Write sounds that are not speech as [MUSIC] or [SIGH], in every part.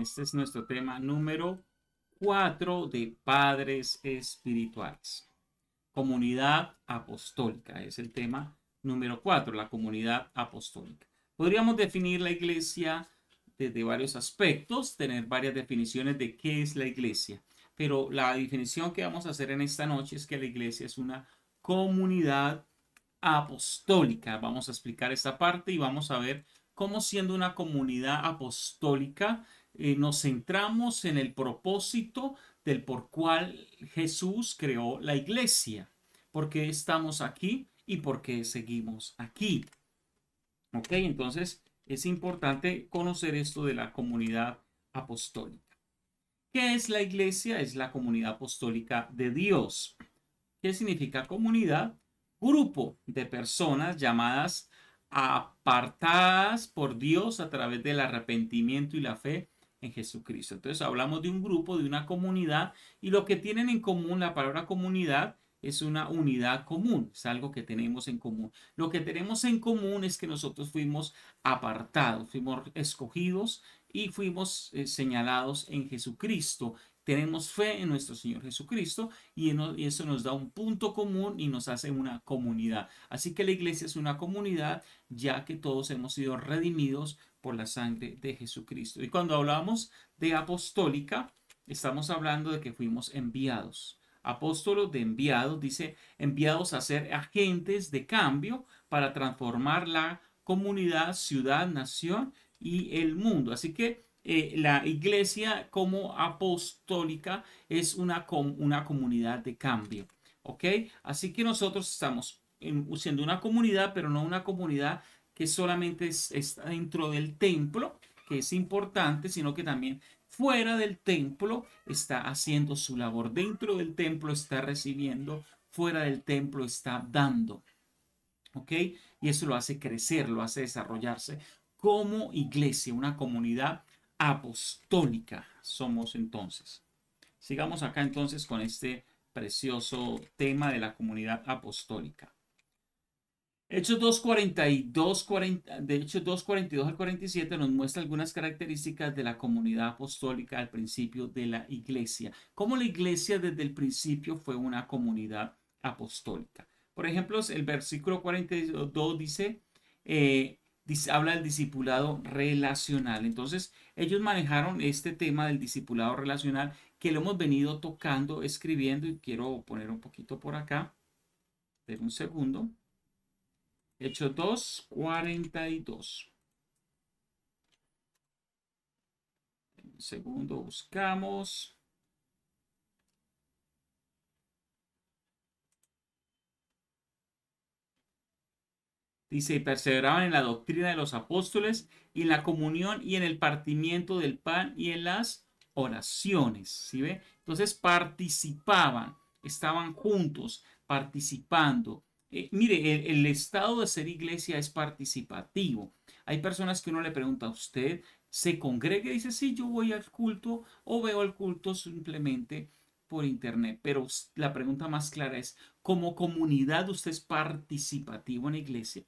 Este es nuestro tema número cuatro de Padres Espirituales. Comunidad apostólica es el tema número 4, la comunidad apostólica. Podríamos definir la iglesia desde varios aspectos, tener varias definiciones de qué es la iglesia, pero la definición que vamos a hacer en esta noche es que la iglesia es una comunidad apostólica. Vamos a explicar esta parte y vamos a ver cómo siendo una comunidad apostólica nos centramos en el propósito del por cual Jesús creó la iglesia, por qué estamos aquí y por qué seguimos aquí. Ok, entonces es importante conocer esto de la comunidad apostólica. ¿Qué es la iglesia? Es la comunidad apostólica de Dios. ¿Qué significa comunidad? Grupo de personas llamadas apartadas por Dios a través del arrepentimiento y la fe en Jesucristo. Entonces hablamos de un grupo, de una comunidad, y lo que tienen en común, la palabra comunidad, es una unidad común, es algo que tenemos en común. Lo que tenemos en común es que nosotros fuimos apartados, fuimos escogidos y fuimos eh, señalados en Jesucristo. Tenemos fe en nuestro Señor Jesucristo y eso nos da un punto común y nos hace una comunidad. Así que la iglesia es una comunidad ya que todos hemos sido redimidos por la sangre de Jesucristo. Y cuando hablamos de apostólica, estamos hablando de que fuimos enviados. Apóstolos de enviados, dice, enviados a ser agentes de cambio para transformar la comunidad, ciudad, nación y el mundo. Así que eh, la iglesia como apostólica es una, una comunidad de cambio. ¿Ok? Así que nosotros estamos siendo una comunidad, pero no una comunidad que solamente está dentro del templo, que es importante, sino que también fuera del templo está haciendo su labor. Dentro del templo está recibiendo, fuera del templo está dando. ¿Ok? Y eso lo hace crecer, lo hace desarrollarse como iglesia, una comunidad apostólica somos entonces. Sigamos acá entonces con este precioso tema de la comunidad apostólica. Hechos 2.42 de 2.42 al 47 nos muestra algunas características de la comunidad apostólica al principio de la iglesia. Cómo la iglesia desde el principio fue una comunidad apostólica. Por ejemplo, el versículo 42 dice, eh, habla del discipulado relacional. Entonces, ellos manejaron este tema del discipulado relacional que lo hemos venido tocando, escribiendo y quiero poner un poquito por acá. un segundo. Hechos 2, 42. Un segundo, buscamos. Dice, perseveraban en la doctrina de los apóstoles y en la comunión y en el partimiento del pan y en las oraciones. ¿Sí ve? Entonces participaban, estaban juntos, participando eh, mire, el, estado de ser iglesia es participativo. Hay personas que uno le pregunta a usted, ¿se congrega? Y dice, sí, yo voy al culto o veo el culto simplemente por internet. Pero la pregunta más clara es, ¿como comunidad usted es participativo en la iglesia?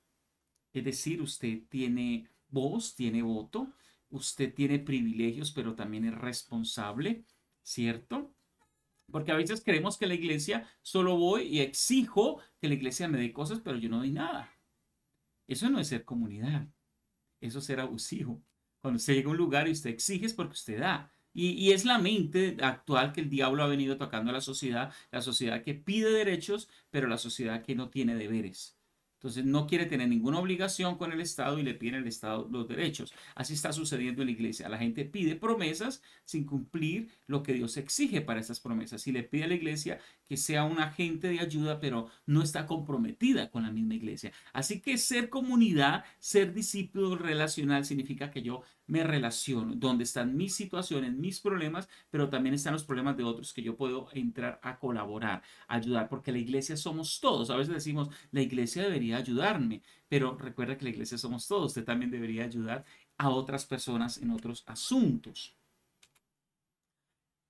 Es decir, usted tiene voz, tiene voto, usted tiene privilegios, pero también es responsable, ¿cierto? Porque a veces creemos que la iglesia solo voy y exijo que la iglesia me dé cosas, pero yo no doy nada. Eso no es ser comunidad. Eso es ser abusivo. Cuando usted llega a un lugar y usted exige es porque usted da. Y, y, es la mente actual que el diablo ha venido tocando a la sociedad, la sociedad que pide derechos, pero la sociedad que no tiene deberes. Entonces no quiere tener ninguna obligación con el Estado y le pide al Estado los derechos. Así está sucediendo en la iglesia. La gente pide promesas sin cumplir lo que Dios exige para esas promesas. Y le pide a la iglesia que sea un agente de ayuda, pero no está comprometida con la misma iglesia. Así que ser comunidad, ser discípulo relacional significa que yo me relaciono, donde están mis situaciones, mis problemas, pero también están los problemas de otros que yo puedo entrar a colaborar, ayudar, porque la iglesia somos todos. A veces decimos, la iglesia debería ayudarme, pero recuerda que la iglesia somos todos, usted también debería ayudar a otras personas en otros asuntos.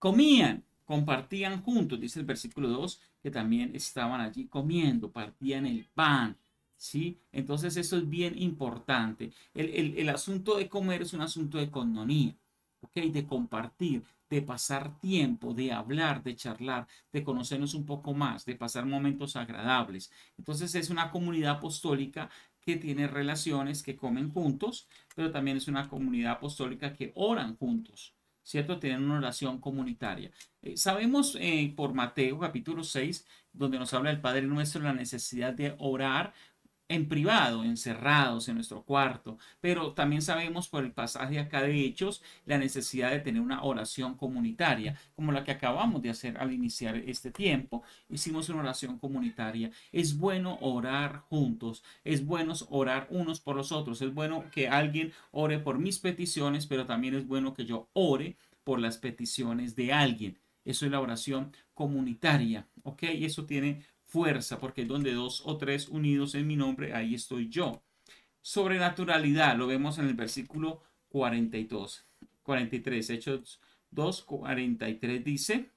Comían, Compartían juntos, dice el versículo 2, que también estaban allí comiendo, partían el pan. ¿sí? Entonces eso es bien importante. El, asunto de comer es un asunto de condonía, ¿ok? De compartir, de pasar tiempo, de hablar, de charlar, de conocernos un poco más, de pasar momentos agradables. Entonces es una comunidad apostólica que tiene relaciones, que comen juntos, pero también es una comunidad apostólica que oran juntos. ¿cierto? Tener una oración comunitaria. Eh, sabemos eh, por Mateo capítulo 6, donde nos habla el Padre Nuestro la necesidad de orar en privado, encerrados en nuestro cuarto, pero también sabemos por el pasaje acá de Hechos la necesidad de tener una oración comunitaria, como la que acabamos de hacer al iniciar este tiempo. Hicimos una oración comunitaria. Es bueno orar juntos, es bueno orar unos por los otros, es bueno que alguien ore por mis peticiones, pero también es bueno que yo ore por las peticiones de alguien. Eso es la oración comunitaria, ¿ok? Y eso tiene fuerza, porque donde dos o tres unidos en mi nombre, ahí estoy yo. Sobrenaturalidad, lo vemos en el versículo 42, 43, Hechos 2, 43 dice,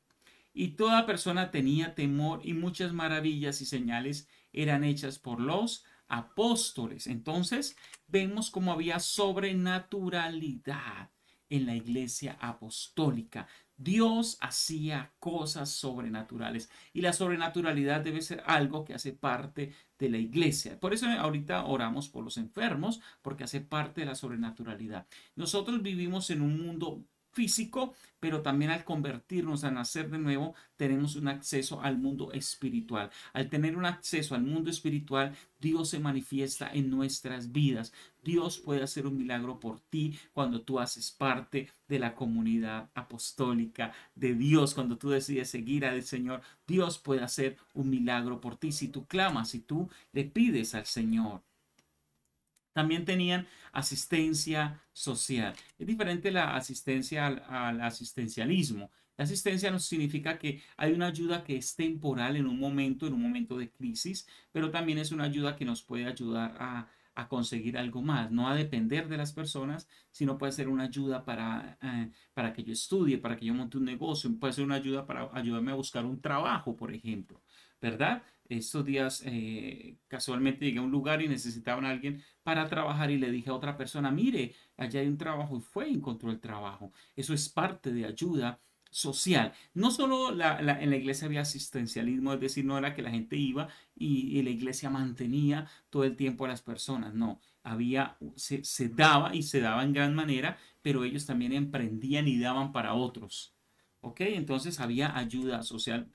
y toda persona tenía temor y muchas maravillas y señales eran hechas por los apóstoles. Entonces vemos cómo había sobrenaturalidad en la iglesia apostólica. Dios hacía cosas sobrenaturales y la sobrenaturalidad debe ser algo que hace parte de la iglesia. Por eso eh, ahorita oramos por los enfermos, porque hace parte de la sobrenaturalidad. Nosotros vivimos en un mundo físico, pero también al convertirnos, a nacer de nuevo, tenemos un acceso al mundo espiritual. Al tener un acceso al mundo espiritual, Dios se manifiesta en nuestras vidas. Dios puede hacer un milagro por ti cuando tú haces parte de la comunidad apostólica de Dios, cuando tú decides seguir al Señor. Dios puede hacer un milagro por ti si tú clamas, si tú le pides al Señor. También tenían asistencia social. Es diferente la asistencia al, asistencialismo. La asistencia nos significa que hay una ayuda que es temporal en un momento, en un momento de crisis, pero también es una ayuda que nos puede ayudar a, conseguir algo más, no a depender de las personas, sino puede ser una ayuda para, eh, para que yo estudie, para que yo monte un negocio, puede ser una ayuda para ayudarme a buscar un trabajo, por ejemplo. ¿verdad? Estos días eh, casualmente llegué a un lugar y necesitaban a alguien para trabajar y le dije a otra persona, mire, allá hay un trabajo y fue y encontró el trabajo. Eso es parte de ayuda social. No solo en la iglesia había asistencialismo, es decir, no era que la gente iba y, la iglesia mantenía todo el tiempo a las personas, no, había, se, daba y se daba en gran manera, pero ellos también emprendían y daban para otros. ¿Ok? Entonces había ayuda social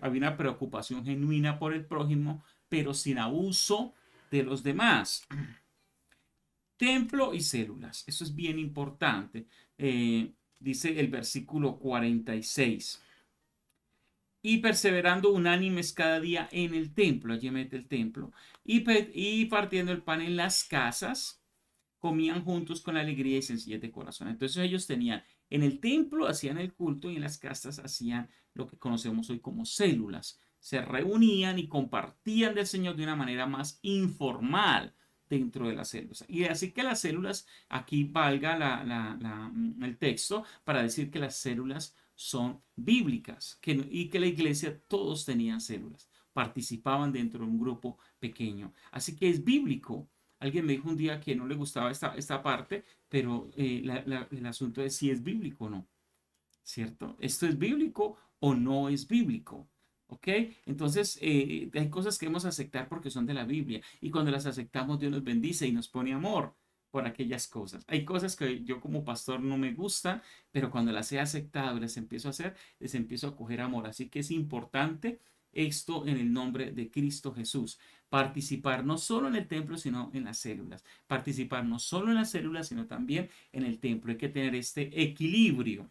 había una preocupación genuina por el prójimo, pero sin abuso de los demás. [CLEARS THROAT] Templo y células, eso es bien importante, eh, dice el versículo 46. Y perseverando unánimes cada día en el templo, allí mete el templo, y, y partiendo el pan en las casas, comían juntos con alegría y sencillez de corazón. Entonces ellos tenían en el templo hacían el culto y en las casas hacían lo que conocemos hoy como células. Se reunían y compartían del Señor de una manera más informal dentro de las células. Y así que las células, aquí valga mm, el texto para decir que las células son bíblicas y que la iglesia todos tenían células, participaban dentro de un grupo pequeño. Así que es bíblico Alguien me dijo un día que no le gustaba esta, esta parte, pero eh, el asunto es si es bíblico o no. ¿Cierto? ¿Esto es bíblico o no es bíblico? ¿Ok? Entonces, eh, hay cosas que hemos aceptar porque son de la Biblia. Y cuando las aceptamos, Dios nos bendice y nos pone amor por aquellas cosas. Hay cosas que yo como pastor no me gusta, pero cuando las he aceptado y las empiezo a hacer, les empiezo a coger amor. Así que es importante esto en el nombre de Cristo Jesús. Participar no solo en el templo, sino en las células. Participar no solo en las células, sino también en el templo. Hay que tener este equilibrio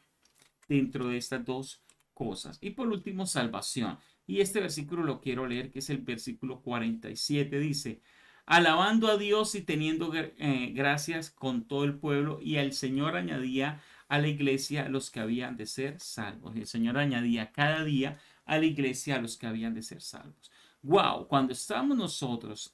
dentro de estas dos cosas. Y por último, salvación. Y este versículo lo quiero leer, que es el versículo 47. Dice, alabando a Dios y teniendo eh, gracias con todo el pueblo, y el Señor añadía a la iglesia los que habían de ser salvos. Y el Señor añadía cada día a la iglesia a los que habían de ser salvos. Wow, cuando estamos nosotros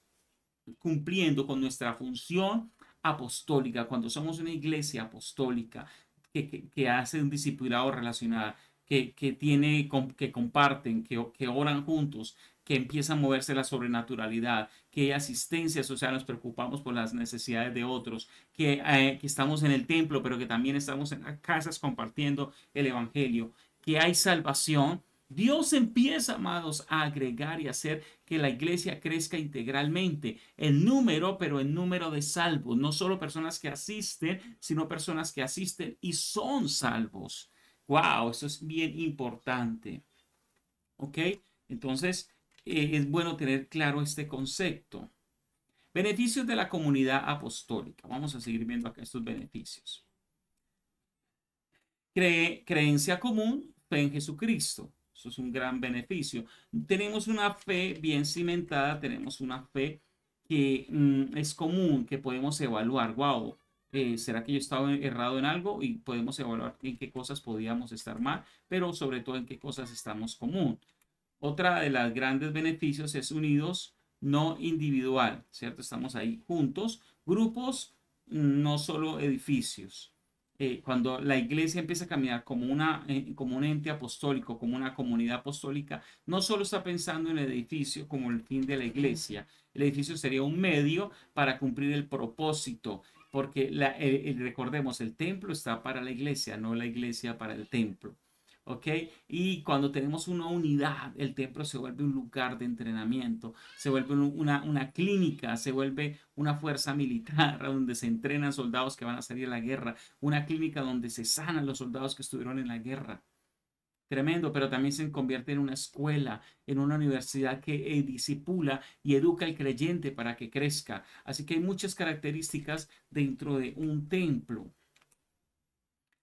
cumpliendo con nuestra función apostólica, cuando somos una iglesia apostólica que, hace un discipulado relacionado, que, que, tiene, que comparten, que, que oran juntos, que empieza a moverse la sobrenaturalidad, que hay asistencia social, nos preocupamos por las necesidades de otros, que, eh, que, estamos en el templo, pero que también estamos en las casas compartiendo el Evangelio, que hay salvación, Dios empieza, amados, a agregar y hacer que la iglesia crezca integralmente. En número, pero en número de salvos. No solo personas que asisten, sino personas que asisten y son salvos. ¡Wow! Eso es bien importante. ¿Ok? Entonces, eh, es bueno tener claro este concepto. Beneficios de la comunidad apostólica. Vamos a seguir viendo acá estos beneficios. creencia común, en Jesucristo es un gran beneficio. Tenemos una fe bien cimentada, tenemos una fe que mm, es común, que podemos evaluar, wow, eh, ¿será que yo estado errado en algo? Y podemos evaluar en qué cosas podíamos estar mal, pero sobre todo en qué cosas estamos común. Otra de las grandes beneficios es unidos, no individual, ¿cierto? Estamos ahí juntos, grupos, mm, no solo edificios. Eh, cuando la iglesia empieza a caminar como, una, eh, como un ente apostólico, como una comunidad apostólica, no solo está pensando en el edificio como el fin de la iglesia, el edificio sería un medio para cumplir el propósito, porque eh, recordemos, el templo está para la iglesia, no la iglesia para el templo. ¿ok? Y cuando tenemos una unidad, el templo se vuelve un lugar de entrenamiento, se vuelve una, una clínica, se vuelve una fuerza militar donde se entrenan soldados que van a salir a la guerra, una clínica donde se sanan los soldados que estuvieron en la guerra. Tremendo, pero también se convierte en una escuela, en una universidad que eh, disipula y educa al creyente para que crezca. Así que hay muchas características dentro de un templo.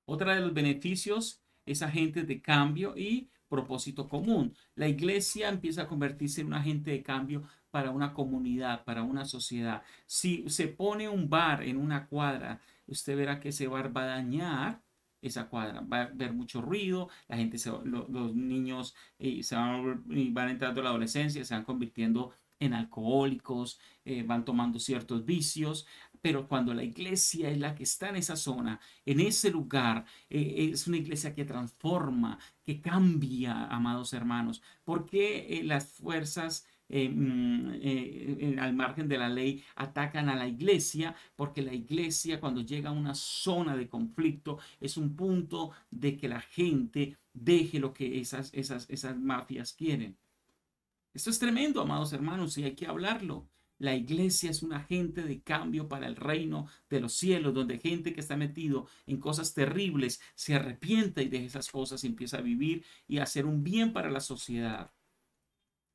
Otra de los beneficios es agente de cambio y propósito común. La iglesia empieza a convertirse en un agente de cambio para una comunidad, para una sociedad. Si se pone un bar en una cuadra, usted verá que ese bar va a dañar esa cuadra. Va a haber mucho ruido, la gente los niños eh, se van, entrando a la adolescencia, se van convirtiendo en alcohólicos, eh, van tomando ciertos vicios, pero cuando la iglesia es la que está en esa zona, en ese lugar, eh, es una iglesia que transforma, que cambia, amados hermanos, porque las fuerzas eh, mm, eh, al margen de la ley, atacan a la iglesia, porque la iglesia cuando llega a una zona de conflicto es un punto de que la gente deje lo que esas, esas, esas mafias quieren. Esto es tremendo, amados hermanos, y hay que hablarlo. La iglesia es un agente de cambio para el reino de los cielos, donde gente que está metido en cosas terribles se arrepienta y deja esas cosas y empieza a vivir y a hacer un bien para la sociedad.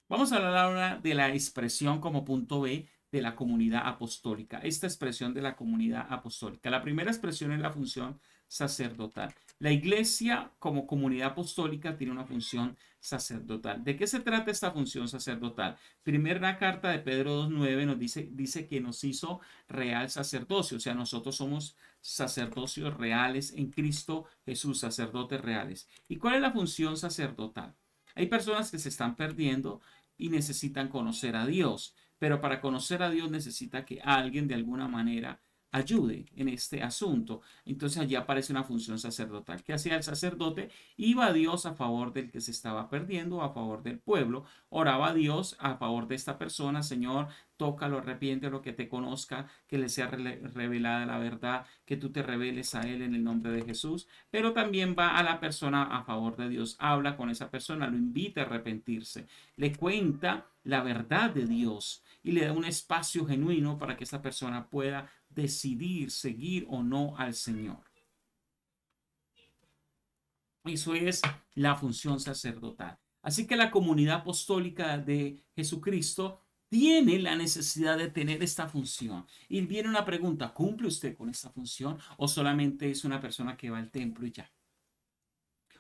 Vamos a hablar ahora de la expresión como punto B de la comunidad apostólica. Esta expresión de la comunidad apostólica. La primera expresión es la función sacerdotal. La iglesia como comunidad apostólica tiene una función sacerdotal. ¿De qué se trata esta función sacerdotal? Primera carta de Pedro 2.9 nos dice, dice que nos hizo real sacerdocio, o sea, nosotros somos sacerdocios reales en Cristo Jesús, sacerdotes reales. ¿Y cuál es la función sacerdotal? Hay personas que se están perdiendo y necesitan conocer a Dios. Pero para conocer a Dios necesita que alguien de alguna manera ayude en este asunto. Entonces allí aparece una función sacerdotal. ¿Qué hacía el sacerdote? Iba a Dios a favor del que se estaba perdiendo, a favor del pueblo. Oraba a Dios a favor de esta persona, Señor, toca lo arrepiente lo que te conozca, que le sea revelada la verdad, que tú te reveles a él en el nombre de Jesús, pero también va a la persona a favor de Dios, habla con esa persona, lo invita a arrepentirse, le cuenta la verdad de Dios, y le da un espacio genuino para que esta persona pueda decidir seguir o no al Señor. Eso es la función sacerdotal. Así que la comunidad apostólica de Jesucristo tiene la necesidad de tener esta función. Y viene una pregunta, ¿cumple usted con esta función o solamente es una persona que va al templo y ya?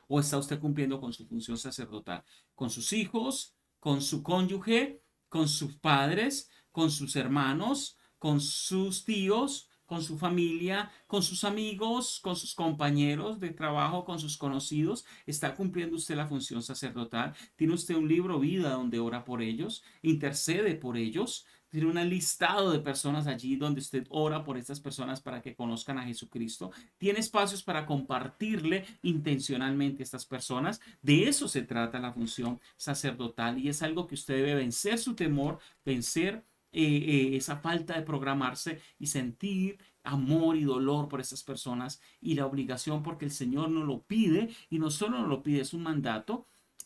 ¿O está usted cumpliendo con su función sacerdotal? ¿Con sus hijos? ¿Con su cónyuge? con sus padres, con sus hermanos, con sus tíos, con su familia, con sus amigos, con sus compañeros de trabajo, con sus conocidos. Está cumpliendo usted la función sacerdotal. Tiene usted un libro vida donde ora por ellos, intercede por ellos, tiene un listado de personas allí donde usted ora por estas personas para que conozcan a Jesucristo. Tiene espacios para compartirle intencionalmente a estas personas. De eso se trata la función sacerdotal y es algo que usted debe vencer su temor, vencer eh, eh, esa falta de programarse y sentir amor y dolor por estas personas y la obligación porque el Señor nos lo pide y no solo nos lo pide, es un mandato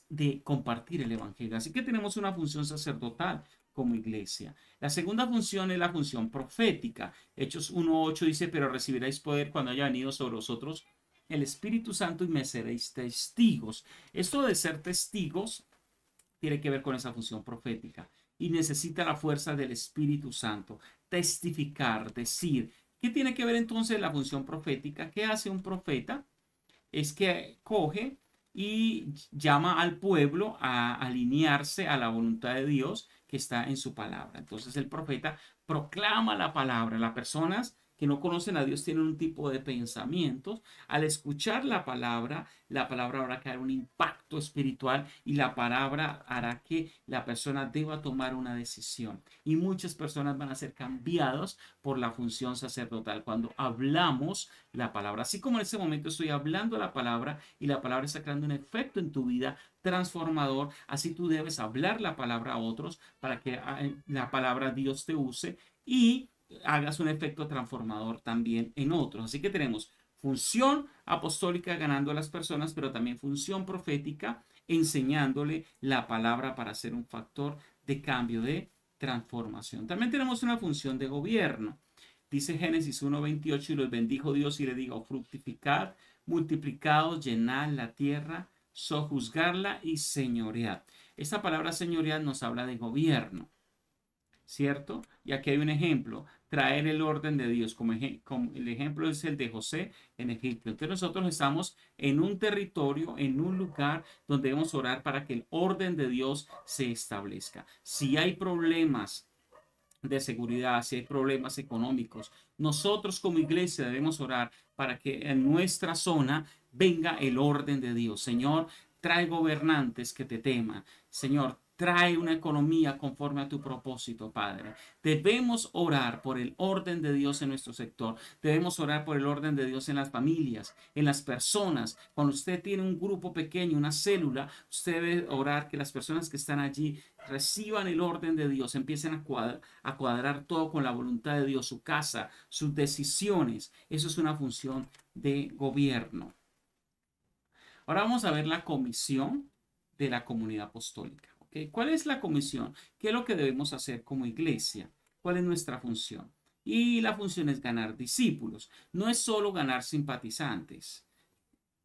de compartir el Evangelio. Así que tenemos una función sacerdotal, como iglesia. La segunda función es la función profética. Hechos 1.8 dice, pero recibiréis poder cuando haya venido sobre vosotros el Espíritu Santo y me seréis testigos. Esto de ser testigos tiene que ver con esa función profética y necesita la fuerza del Espíritu Santo. Testificar, decir. ¿Qué tiene que ver entonces la función profética? ¿Qué hace un profeta? Es que coge y llama al pueblo a alinearse a la voluntad de Dios que está en su palabra. Entonces el profeta proclama la palabra. Las personas que no conocen a Dios tienen un tipo de pensamientos. Al escuchar la palabra, la palabra hará que un impacto espiritual y la palabra hará que la persona deba tomar una decisión. Y muchas personas van a ser cambiadas por la función sacerdotal cuando hablamos la palabra. Así como en este momento estoy hablando la palabra y la palabra está creando un efecto en tu vida transformador, así tú debes hablar la palabra a otros para que ah, eh, la palabra Dios te use y hagas un efecto transformador también en otros. Así que tenemos función apostólica ganando a las personas, pero también función profética enseñándole la palabra para ser un factor de cambio, de transformación. También tenemos una función de gobierno. Dice Génesis 1.28 y los bendijo Dios y le dijo, fructificad, multiplicado, llenad la tierra, sojuzgarla y señoread. Esta palabra señoread nos habla de gobierno, ¿cierto? Y aquí hay un ejemplo traer el orden de Dios, como, el ejemplo es el de José en Egipto. Entonces nosotros estamos en un territorio, en un lugar donde debemos orar para que el orden de Dios se establezca. Si hay problemas de seguridad, si hay problemas económicos, nosotros como iglesia debemos orar para que en nuestra zona venga el orden de Dios. Señor, trae gobernantes que te teman. Señor, Trae una economía conforme a tu propósito, Padre. Debemos orar por el orden de Dios en nuestro sector. Debemos orar por el orden de Dios en las familias, en las personas. Cuando usted tiene un grupo pequeño, una célula, usted debe orar que las personas que están allí reciban el orden de Dios, empiecen a cuadrar, todo con la voluntad de Dios, su casa, sus decisiones. Eso es una función de gobierno. Ahora vamos a ver la comisión de la comunidad apostólica. ¿Cuál es la comisión? ¿Qué es lo que debemos hacer como iglesia? ¿Cuál es nuestra función? Y la función es ganar discípulos. No es solo ganar simpatizantes.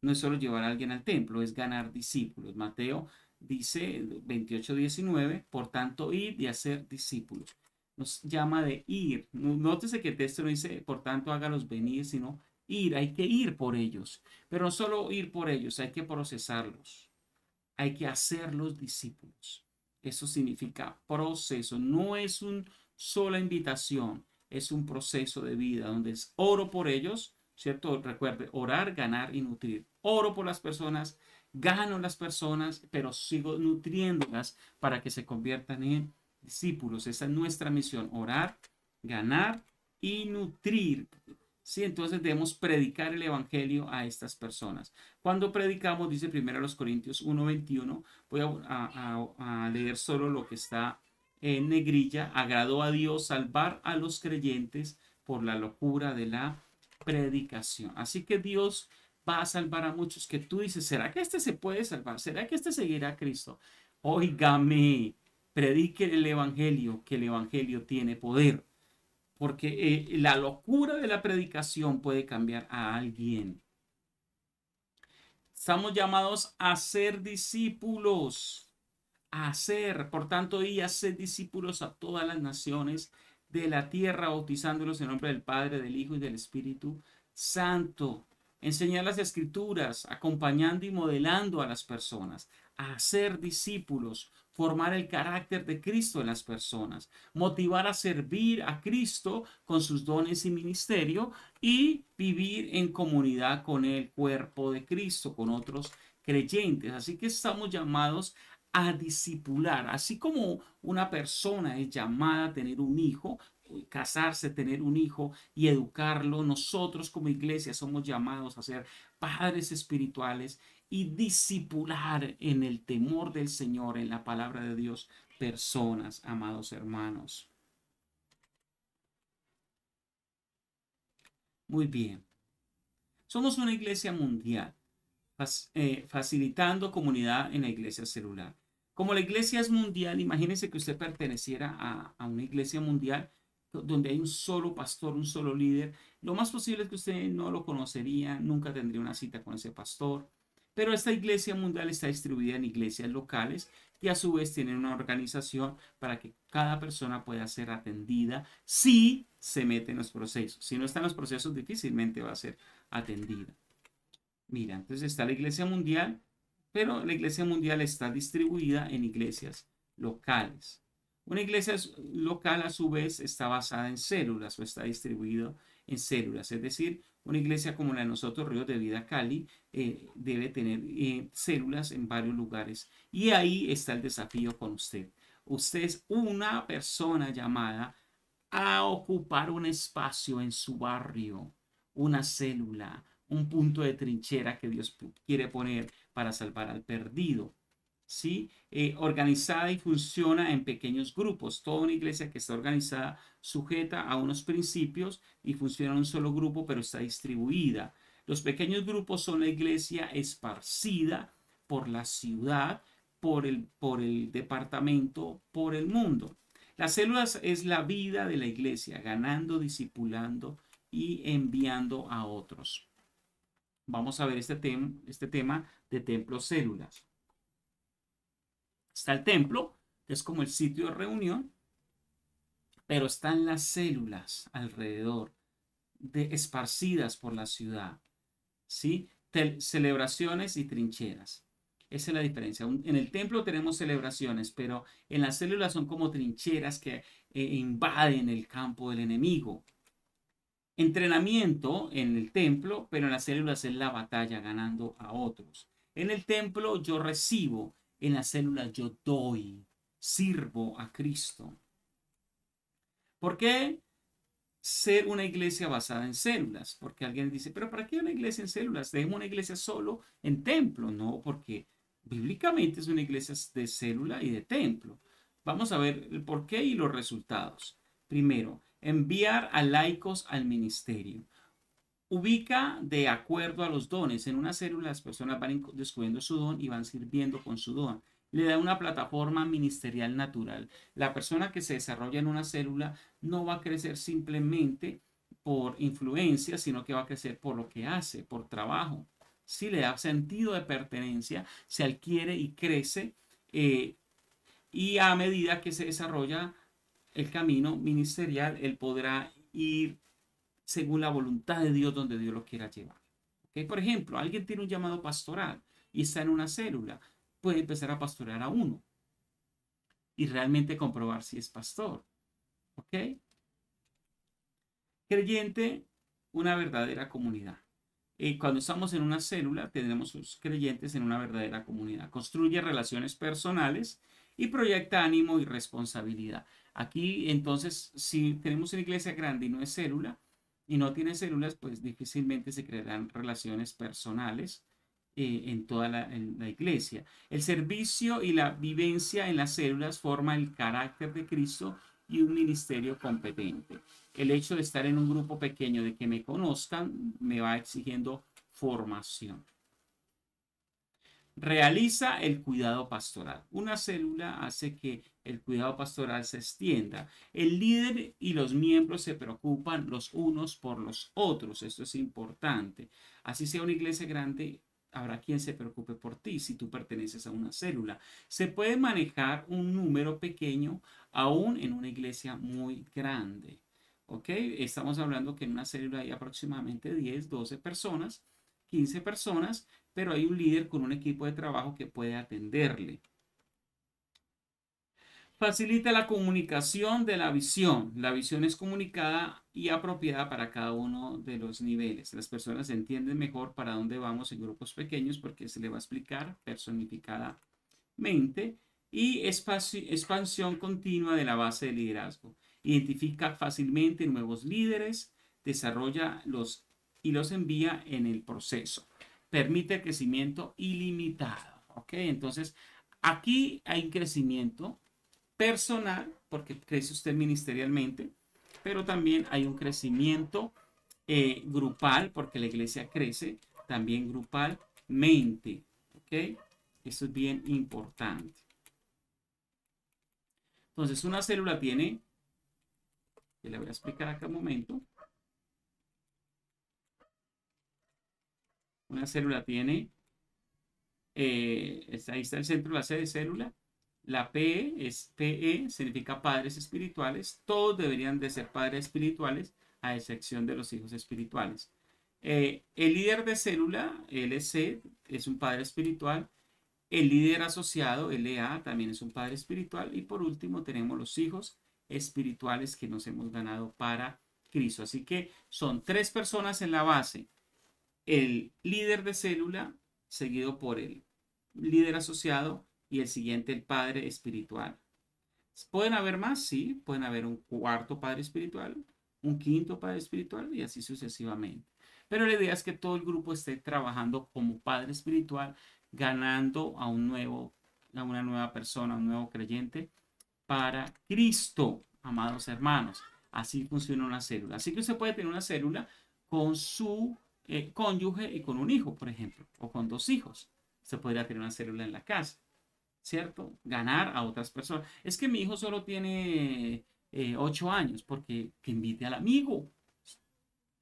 No es solo llevar a alguien al templo, es ganar discípulos. Mateo dice 28, 19, por tanto, ir y hacer discípulos. Nos llama de ir. Nótese que el texto no dice, por tanto, hágalos venir, sino ir. Hay que ir por ellos. Pero no solo ir por ellos, hay que procesarlos hay que hacerlos discípulos. Eso significa proceso, no es una sola invitación, es un proceso de vida donde es oro por ellos, ¿cierto? Recuerde, orar, ganar y nutrir. Oro por las personas, gano las personas, pero sigo nutriéndolas para que se conviertan en discípulos. Esa es nuestra misión, orar, ganar y nutrir Sí, entonces debemos predicar el Evangelio a estas personas. Cuando predicamos, dice primero los Corintios 1.21, voy a, a, leer solo lo que está en negrilla, agradó a Dios salvar a los creyentes por la locura de la predicación. Así que Dios va a salvar a muchos que tú dices, ¿será que este se puede salvar? ¿Será que este seguirá a Cristo? Óigame, predique el Evangelio, que el Evangelio tiene poder. Porque eh, la locura de la predicación puede cambiar a alguien. Estamos llamados a ser discípulos. A ser, por tanto, y a ser discípulos a todas las naciones de la tierra, bautizándolos en nombre del Padre, del Hijo y del Espíritu Santo. Enseñar las escrituras, acompañando y modelando a las personas, a ser discípulos, formar el carácter de Cristo en las personas, motivar a servir a Cristo con sus dones y ministerio y vivir en comunidad con el cuerpo de Cristo, con otros creyentes. Así que estamos llamados a discipular, así como una persona es llamada a tener un hijo, casarse, tener un hijo y educarlo. Nosotros como iglesia somos llamados a ser padres espirituales y discipular en el temor del Señor, en la palabra de Dios, personas, amados hermanos. Muy bien. Somos una iglesia mundial, eh, facilitando comunidad en la iglesia celular. Como la iglesia es mundial, imagínense que usted perteneciera a una iglesia mundial, donde hay un solo pastor, un solo líder, lo más posible es que usted no lo conocería, nunca tendría una cita con ese pastor. Pero esta iglesia mundial está distribuida en iglesias locales y a su vez tienen una organización para que cada persona pueda ser atendida si se mete en los procesos. Si no está en los procesos, difícilmente va a ser atendida. Mira, entonces está la iglesia mundial, pero la iglesia mundial está distribuida en iglesias locales. Una iglesia local a su vez está basada en células o está distribuida en células, es decir, una iglesia como la de nosotros, Río de Vida Cali, eh, debe tener eh, células en varios lugares. Y ahí está el desafío con usted. Usted es una persona llamada a ocupar un espacio en su barrio, una célula, un punto de trinchera que Dios quiere poner para salvar al perdido. ¿sí? Eh, organizada y funciona en pequeños grupos. Toda una iglesia que está organizada sujeta a unos principios y funciona en un solo grupo, pero está distribuida. Los pequeños grupos son la iglesia esparcida por la ciudad, por el, por el departamento, por el mundo. Las células es la vida de la iglesia, ganando, discipulando y enviando a otros. Vamos a ver este, este tema de templos células. Está el templo, que es como el sitio de reunión, pero están las células alrededor, de, esparcidas por la ciudad. ¿sí? celebraciones y trincheras. Esa es la diferencia. en el templo tenemos celebraciones, pero en las células son como trincheras que eh, invaden el campo del enemigo. Entrenamiento en el templo, pero en las células es la batalla ganando a otros. En el templo yo recibo, en la célula yo doy, sirvo a Cristo. ¿Por qué ser una iglesia basada en células? Porque alguien dice, pero ¿para qué una iglesia en células? Dejemos una iglesia solo en templo. No, porque bíblicamente es una iglesia de célula y de templo. Vamos a ver el porqué y los resultados. Primero, enviar a laicos al ministerio. Ubica de acuerdo a los dones. En una célula las personas van descubriendo su don y van sirviendo con su don. Le da una plataforma ministerial natural. La persona que se desarrolla en una célula no va a crecer simplemente por influencia, sino que va a crecer por lo que hace, por trabajo. Si le da sentido de pertenencia, se adquiere y crece. Eh, y a medida que se desarrolla el camino ministerial, él podrá ir según la voluntad de Dios donde Dios lo quiera llevar. ¿Okay? Por ejemplo, alguien tiene un llamado pastoral y está en una célula, puede empezar a pastorear a uno y realmente comprobar si es pastor. ¿Ok? Creyente, una verdadera comunidad. y eh, cuando estamos en una célula, tenemos sus creyentes en una verdadera comunidad. Construye relaciones personales y proyecta ánimo y responsabilidad. Aquí, entonces, si tenemos una iglesia grande y no es célula, y no tiene células, pues difícilmente se crearán relaciones personales eh, en toda la, la iglesia. El servicio y la vivencia en las células forma el carácter de Cristo y un ministerio competente. El hecho de estar en un grupo pequeño, de que me conozcan, me va exigiendo formación realiza el cuidado pastoral. Una célula hace que el cuidado pastoral se extienda. El líder y los miembros se preocupan los unos por los otros. Esto es importante. Así sea una iglesia grande, habrá quien se preocupe por ti si tú perteneces a una célula. Se puede manejar un número pequeño aún en una iglesia muy grande. Estamos hablando que en una célula hay aproximadamente 10, 12 personas, 15 personas, pero hay un líder con un equipo de trabajo que puede atenderle. Facilita la comunicación de la visión. La visión es comunicada y apropiada para cada uno de los niveles. Las personas entienden mejor para dónde vamos en grupos pequeños porque se le va a explicar personificadamente y expansión continua de la base de liderazgo. Identifica fácilmente nuevos líderes, desarrolla los y los envía en el proceso permite crecimiento ilimitado. ¿Ok? Entonces, aquí hay un crecimiento personal, porque crece usted ministerialmente, pero también hay un crecimiento eh, grupal, porque la iglesia crece también grupalmente. ¿Ok? Eso es bien importante. Entonces, una célula tiene, que le voy a explicar acá un momento, Una célula tiene, eh, ahí está el centro, la C de célula. La P es PE, significa padres espirituales. Todos deberían de ser padres espirituales, a excepción de los hijos espirituales. Eh, el líder de célula, LC, es un padre espiritual. El líder asociado, LA, e también es un padre espiritual. Y por último tenemos los hijos espirituales que nos hemos ganado para Cristo. Así que son tres personas en la base el líder de célula, seguido por el líder asociado y el siguiente el padre espiritual. ¿Pueden haber más? Sí, pueden haber un cuarto padre espiritual, un quinto padre espiritual y así sucesivamente. Pero la idea es que todo el grupo esté trabajando como padre espiritual, ganando a un nuevo, a una nueva persona, a un nuevo creyente para Cristo, amados hermanos. Así funciona una célula. Así que usted puede tener una célula con su eh, cónyuge y con un hijo, por ejemplo, o con dos hijos. Se podría tener una célula en la casa, ¿cierto? Ganar a otras personas. Es que mi hijo solo tiene eh, ocho años, porque que invite al amigo,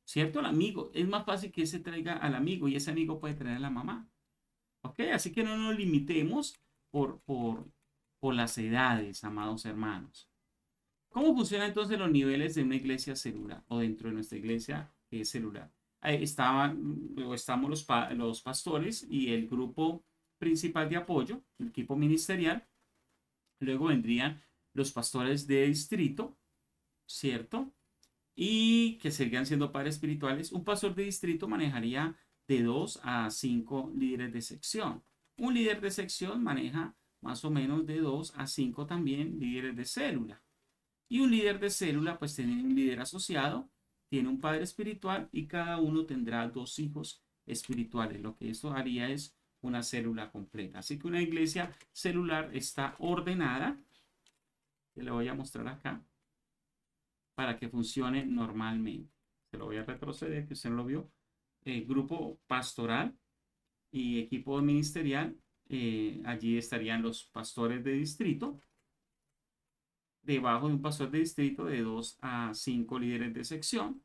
¿cierto? Al amigo. Es más fácil que se traiga al amigo y ese amigo puede traer a la mamá. ¿Ok? Así que no nos limitemos por, por, por las edades, amados hermanos. ¿Cómo funcionan entonces los niveles de una iglesia celular o dentro de nuestra iglesia celular? estaban, estamos los, los pastores y el grupo principal de apoyo, el equipo ministerial. Luego vendrían los pastores de distrito, ¿cierto? Y que seguían siendo padres espirituales. Un pastor de distrito manejaría de 2 a 5 líderes de sección. Un líder de sección maneja más o menos de 2 a 5 también líderes de célula. Y un líder de célula pues tiene un líder asociado tiene un padre espiritual y cada uno tendrá dos hijos espirituales. Lo que esto haría es una célula completa. Así que una iglesia celular está ordenada, que le voy a mostrar acá, para que funcione normalmente. Se lo voy a retroceder, que usted no lo vio. El eh, grupo pastoral y equipo ministerial, eh, allí estarían los pastores de distrito, debajo de un pastor de distrito de 2 a 5 líderes de sección,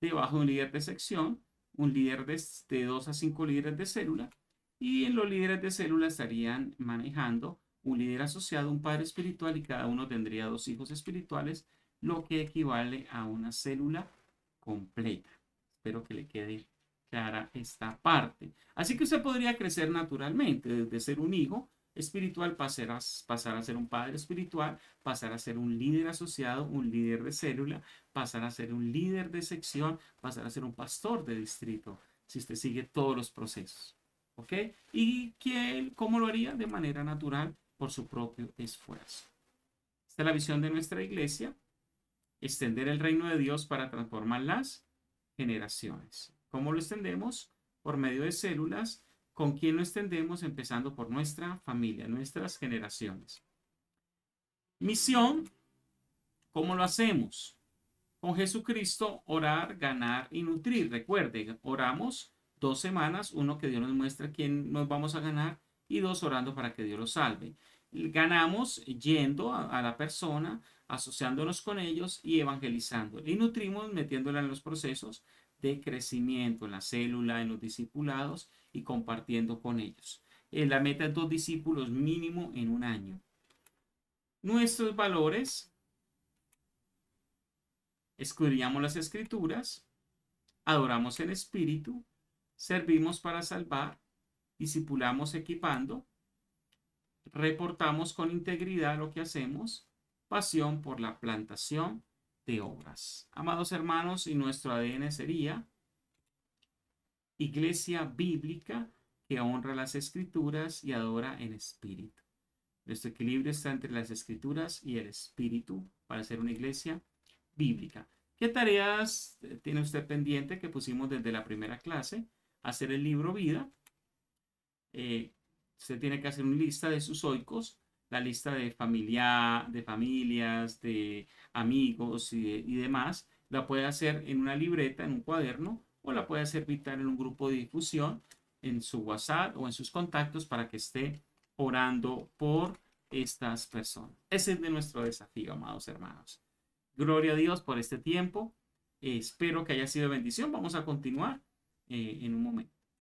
debajo de un líder de sección, un líder de, dos 2 a 5 líderes de célula, y en los líderes de célula estarían manejando un líder asociado, un padre espiritual, y cada uno tendría dos hijos espirituales, lo que equivale a una célula completa. Espero que le quede clara esta parte. Así que usted podría crecer naturalmente, desde ser un hijo espiritual pasarás, pasar a ser un padre espiritual, pasar a ser un líder asociado, un líder de célula, pasar a ser un líder de sección, pasar a ser un pastor de distrito, si usted sigue todos los procesos. ¿Ok? ¿Y quién cómo lo haría? De manera natural, por su propio esfuerzo. Esta es la visión de nuestra iglesia, extender el reino de Dios para transformar las generaciones. ¿Cómo lo extendemos? Por medio de células con quien lo extendemos empezando por nuestra familia, nuestras generaciones. Misión, ¿cómo lo hacemos? Con Jesucristo, orar, ganar y nutrir. Recuerden, oramos dos semanas, uno que Dios nos muestra quién nos vamos a ganar y dos orando para que Dios los salve. Ganamos yendo a, la persona, asociándonos con ellos y evangelizando. Y nutrimos metiéndola en los procesos de crecimiento, en la célula, en los discipulados y compartiendo con ellos. Eh, la meta es dos discípulos mínimo en un año. Nuestros valores, escudriñamos las escrituras, adoramos el espíritu, servimos para salvar, discipulamos equipando, reportamos con integridad lo que hacemos, pasión por la plantación de obras. Amados hermanos, y nuestro ADN sería iglesia bíblica que honra las escrituras y adora en espíritu. Nuestro equilibrio está entre las escrituras y el espíritu para ser una iglesia bíblica. ¿Qué tareas eh, tiene usted pendiente que pusimos desde la primera clase? Hacer el libro vida. Eh, usted tiene que hacer una lista de sus oicos, la lista de, familia, de familias, de amigos y demás. La puede hacer en una libreta, en un cuaderno, o la puede hacer vital en un grupo de difusión, en su WhatsApp o en sus contactos para que esté orando por estas personas. Ese es de nuestro desafío, amados hermanos. Gloria a Dios por este tiempo. espero que haya sido bendición. Vamos a continuar eh, en un momento.